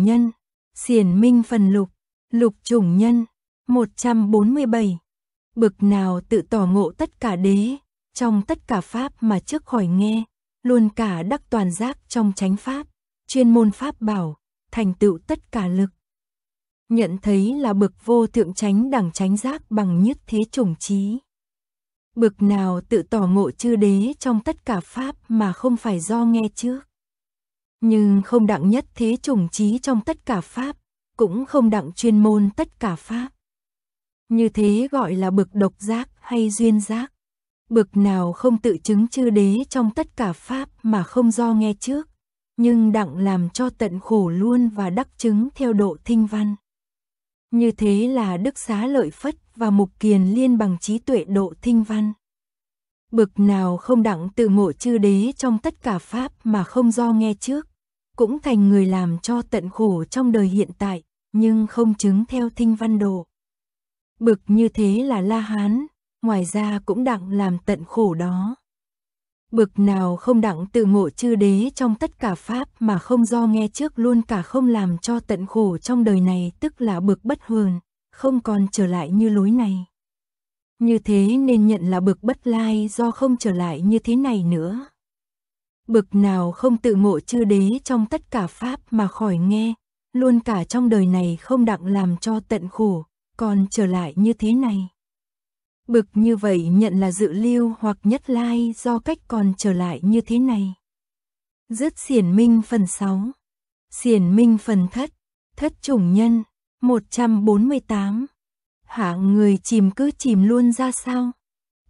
chủng nhân, xiển minh phần lục, lục chủng nhân, 147. Bực nào tự tỏ ngộ tất cả đế, trong tất cả pháp mà trước khỏi nghe, luôn cả đắc toàn giác trong chánh pháp, chuyên môn pháp bảo, thành tựu tất cả lực. Nhận thấy là bực vô thượng chánh đẳng chánh giác bằng nhất thế chủng trí. Bực nào tự tỏ ngộ chư đế trong tất cả pháp mà không phải do nghe trước nhưng không đặng nhất thế trùng trí trong tất cả pháp, cũng không đặng chuyên môn tất cả pháp. Như thế gọi là bực độc giác hay duyên giác. Bực nào không tự chứng chư đế trong tất cả pháp mà không do nghe trước, nhưng đặng làm cho tận khổ luôn và đắc chứng theo độ thinh văn. Như thế là đức xá lợi phất và mục kiền liên bằng trí tuệ độ thinh văn. Bực nào không đặng tự ngộ chư đế trong tất cả pháp mà không do nghe trước, cũng thành người làm cho tận khổ trong đời hiện tại, nhưng không chứng theo thinh văn đồ. Bực như thế là La Hán, ngoài ra cũng đặng làm tận khổ đó. Bực nào không đặng tự ngộ chư đế trong tất cả pháp mà không do nghe trước luôn cả không làm cho tận khổ trong đời này tức là bực bất hồn, không còn trở lại như lối này. Như thế nên nhận là bực bất lai do không trở lại như thế này nữa bực nào không tự ngộ chư đế trong tất cả pháp mà khỏi nghe, luôn cả trong đời này không đặng làm cho tận khổ, còn trở lại như thế này. Bực như vậy nhận là dự lưu hoặc nhất lai do cách còn trở lại như thế này. Dứt xiển minh phần 6 Xiển minh phần thất Thất chủng nhân 148 Hạ người chìm cứ chìm luôn ra sao?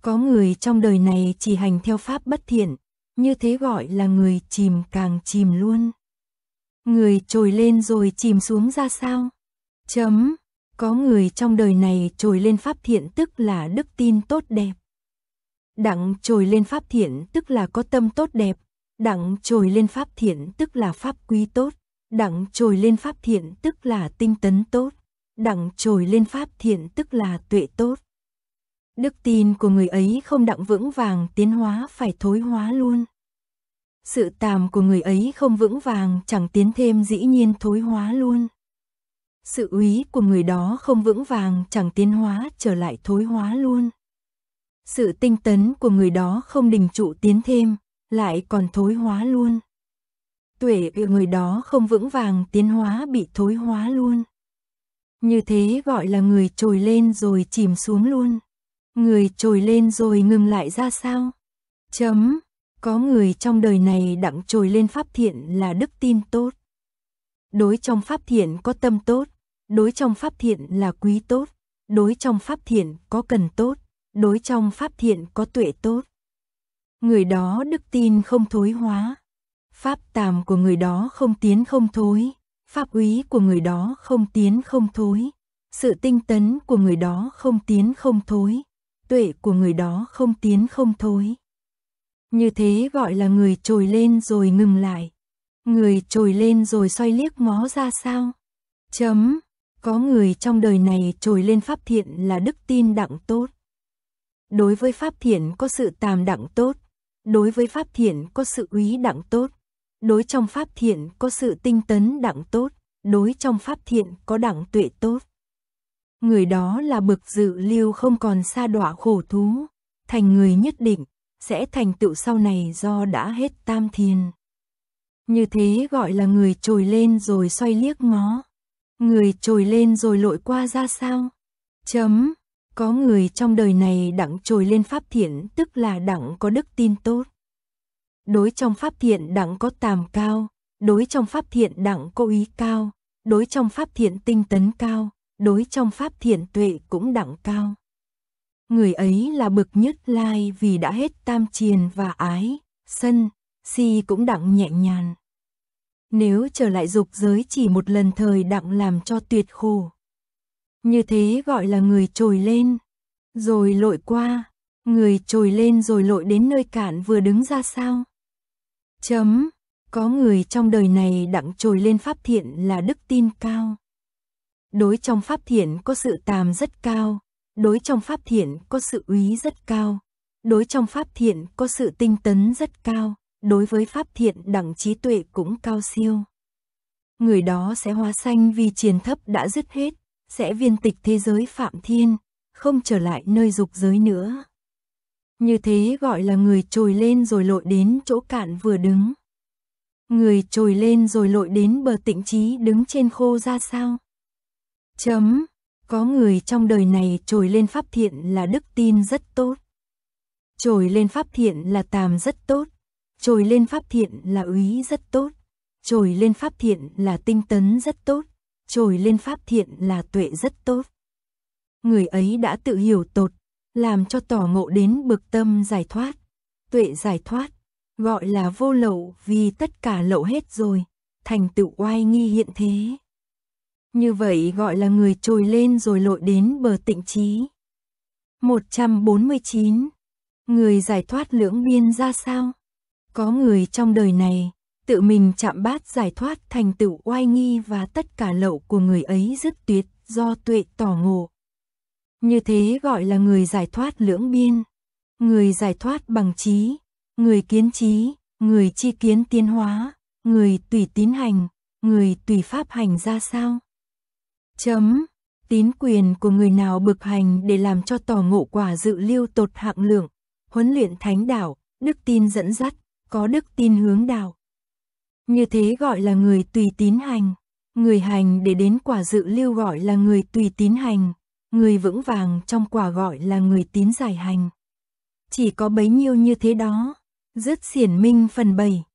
Có người trong đời này chỉ hành theo pháp bất thiện, như thế gọi là người chìm càng chìm luôn. Người trồi lên rồi chìm xuống ra sao? Chấm, có người trong đời này trồi lên pháp thiện tức là đức tin tốt đẹp. Đặng trồi lên pháp thiện tức là có tâm tốt đẹp, đặng trồi lên pháp thiện tức là pháp quy tốt, đặng trồi lên pháp thiện tức là tinh tấn tốt, đặng trồi lên pháp thiện tức là tuệ tốt. Đức tin của người ấy không đặng vững vàng tiến hóa phải thối hóa luôn. Sự tàm của người ấy không vững vàng chẳng tiến thêm dĩ nhiên thối hóa luôn. Sự úy của người đó không vững vàng chẳng tiến hóa trở lại thối hóa luôn. Sự tinh tấn của người đó không đình trụ tiến thêm, lại còn thối hóa luôn. Tuệ của người đó không vững vàng tiến hóa bị thối hóa luôn. Như thế gọi là người trồi lên rồi chìm xuống luôn. Người trồi lên rồi ngừng lại ra sao? Chấm. Có người trong đời này đặng trồi lên pháp thiện là đức tin tốt. Đối trong pháp thiện có tâm tốt, đối trong pháp thiện là quý tốt, đối trong pháp thiện có cần tốt, đối trong pháp thiện có tuệ tốt. Người đó đức tin không thối hóa, pháp tàm của người đó không tiến không thối, pháp quý của người đó không tiến không thối, sự tinh tấn của người đó không tiến không thối, tuệ của người đó không tiến không thối. Như thế gọi là người trồi lên rồi ngừng lại. Người trồi lên rồi xoay liếc ngó ra sao? Chấm. Có người trong đời này trồi lên pháp thiện là đức tin đặng tốt. Đối với pháp thiện có sự tàm đặng tốt. Đối với pháp thiện có sự úy đặng tốt. Đối trong pháp thiện có sự tinh tấn đặng tốt. Đối trong pháp thiện có đặng tuệ tốt. Người đó là bực dự lưu không còn xa đọa khổ thú. Thành người nhất định sẽ thành tựu sau này do đã hết tam thiền. Như thế gọi là người trồi lên rồi xoay liếc ngó. Người trồi lên rồi lội qua ra sao? Chấm. Có người trong đời này đặng trồi lên pháp thiện tức là đặng có đức tin tốt. Đối trong pháp thiện đặng có tàm cao, đối trong pháp thiện đặng có ý cao, đối trong pháp thiện tinh tấn cao, đối trong pháp thiện tuệ cũng đặng cao người ấy là bực nhất lai vì đã hết tam triền và ái, sân, si cũng đặng nhẹ nhàng. Nếu trở lại dục giới chỉ một lần thời đặng làm cho tuyệt khổ. Như thế gọi là người trồi lên, rồi lội qua, người trồi lên rồi lội đến nơi cạn vừa đứng ra sao. Chấm, có người trong đời này đặng trồi lên pháp thiện là đức tin cao. Đối trong pháp thiện có sự tàm rất cao, đối trong pháp thiện có sự úy rất cao, đối trong pháp thiện có sự tinh tấn rất cao, đối với pháp thiện đẳng trí tuệ cũng cao siêu. Người đó sẽ hóa sanh vì triền thấp đã dứt hết, sẽ viên tịch thế giới phạm thiên, không trở lại nơi dục giới nữa. Như thế gọi là người trồi lên rồi lội đến chỗ cạn vừa đứng. Người trồi lên rồi lội đến bờ tịnh trí đứng trên khô ra sao? Chấm có người trong đời này trồi lên pháp thiện là đức tin rất tốt. Trồi lên pháp thiện là tàm rất tốt. Trồi lên pháp thiện là úy rất tốt. Trồi lên pháp thiện là tinh tấn rất tốt. Trồi lên pháp thiện là tuệ rất tốt. Người ấy đã tự hiểu tột, làm cho tỏ ngộ đến bực tâm giải thoát. Tuệ giải thoát, gọi là vô lậu vì tất cả lậu hết rồi, thành tựu oai nghi hiện thế. Như vậy gọi là người trồi lên rồi lội đến bờ tịnh trí. 149. Người giải thoát lưỡng biên ra sao? Có người trong đời này, tự mình chạm bát giải thoát thành tựu oai nghi và tất cả lậu của người ấy dứt tuyệt do tuệ tỏ ngộ. Như thế gọi là người giải thoát lưỡng biên, người giải thoát bằng trí, người kiến trí, người chi kiến tiến hóa, người tùy tín hành, người tùy pháp hành ra sao? Chấm. Tín quyền của người nào bực hành để làm cho tỏ ngộ quả dự lưu tột hạng lượng, huấn luyện thánh đạo, đức tin dẫn dắt, có đức tin hướng đạo. Như thế gọi là người tùy tín hành, người hành để đến quả dự lưu gọi là người tùy tín hành, người vững vàng trong quả gọi là người tín giải hành. Chỉ có bấy nhiêu như thế đó. Dứt xiển minh phần bảy